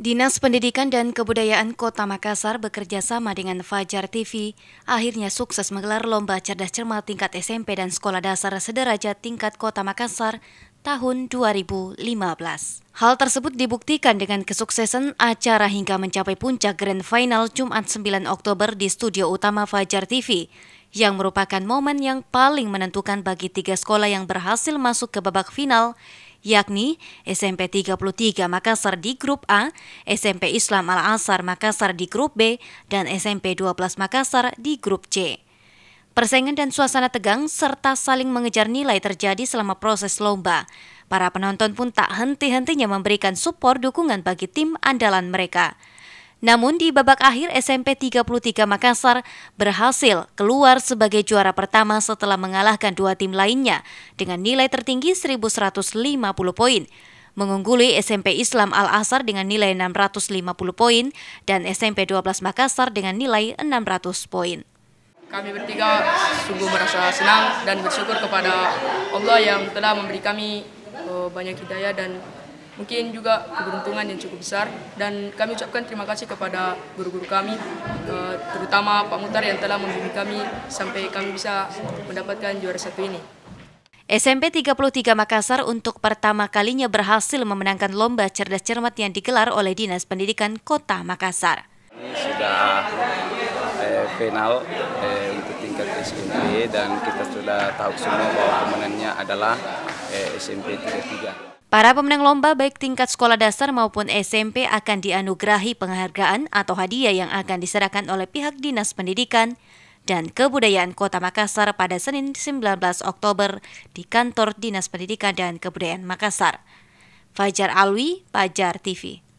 Dinas Pendidikan dan Kebudayaan Kota Makassar bekerja sama dengan Fajar TV akhirnya sukses menggelar lomba cerdas cermat tingkat SMP dan sekolah dasar sederajat tingkat Kota Makassar tahun 2015. Hal tersebut dibuktikan dengan kesuksesan acara hingga mencapai puncak grand final Jumat 9 Oktober di studio utama Fajar TV yang merupakan momen yang paling menentukan bagi tiga sekolah yang berhasil masuk ke babak final yakni SMP 33 Makassar di grup A, SMP Islam al asar Makassar di grup B, dan SMP 12 Makassar di grup C. Persaingan dan suasana tegang serta saling mengejar nilai terjadi selama proses lomba. Para penonton pun tak henti-hentinya memberikan support dukungan bagi tim andalan mereka. Namun di babak akhir SMP 33 Makassar berhasil keluar sebagai juara pertama setelah mengalahkan dua tim lainnya dengan nilai tertinggi 1150 poin mengungguli SMP Islam al Asar dengan nilai 650 poin dan SMP 12 Makassar dengan nilai 600 poin. Kami bertiga sungguh merasa senang dan bersyukur kepada Allah yang telah memberi kami eh, banyak hidayah dan mungkin juga keberuntungan yang cukup besar dan kami ucapkan terima kasih kepada guru-guru kami eh, terutama Pak Mutar yang telah membimbing kami sampai kami bisa mendapatkan juara satu ini. SMP 33 Makassar untuk pertama kalinya berhasil memenangkan lomba cerdas cermat yang digelar oleh Dinas Pendidikan Kota Makassar. sudah eh, final eh, untuk tingkat SMP dan kita sudah tahu semua bahwa pemenangnya adalah eh, SMP 33. Para pemenang lomba baik tingkat sekolah dasar maupun SMP akan dianugerahi penghargaan atau hadiah yang akan diserahkan oleh pihak Dinas Pendidikan dan Kebudayaan Kota Makassar pada Senin 19 Oktober di kantor Dinas Pendidikan dan Kebudayaan Makassar. Fajar Alwi, Fajar TV.